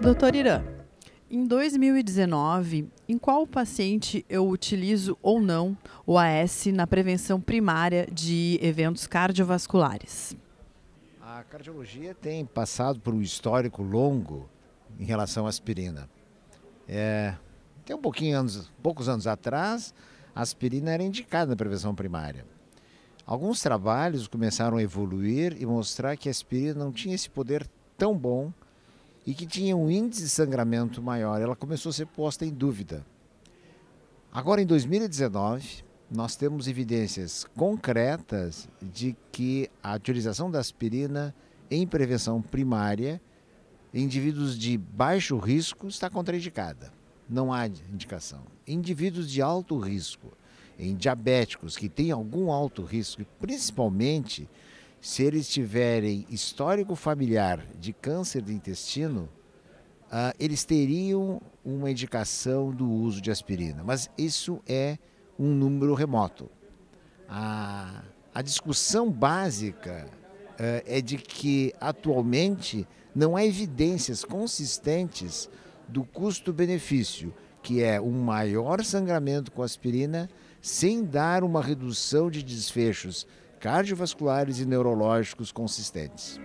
Doutor Irã, em 2019, em qual paciente eu utilizo ou não o AS na prevenção primária de eventos cardiovasculares? A cardiologia tem passado por um histórico longo em relação à aspirina. É, tem um pouquinho anos, poucos anos atrás, a aspirina era indicada na prevenção primária. Alguns trabalhos começaram a evoluir e mostrar que a aspirina não tinha esse poder tão bom e que tinha um índice de sangramento maior, ela começou a ser posta em dúvida. Agora, em 2019, nós temos evidências concretas de que a utilização da aspirina em prevenção primária em indivíduos de baixo risco está contraindicada. Não há indicação. Indivíduos de alto risco, em diabéticos que têm algum alto risco, principalmente se eles tiverem histórico familiar de câncer de intestino, uh, eles teriam uma indicação do uso de aspirina, mas isso é um número remoto. A, a discussão básica uh, é de que atualmente não há evidências consistentes do custo-benefício, que é um maior sangramento com aspirina sem dar uma redução de desfechos cardiovasculares e neurológicos consistentes.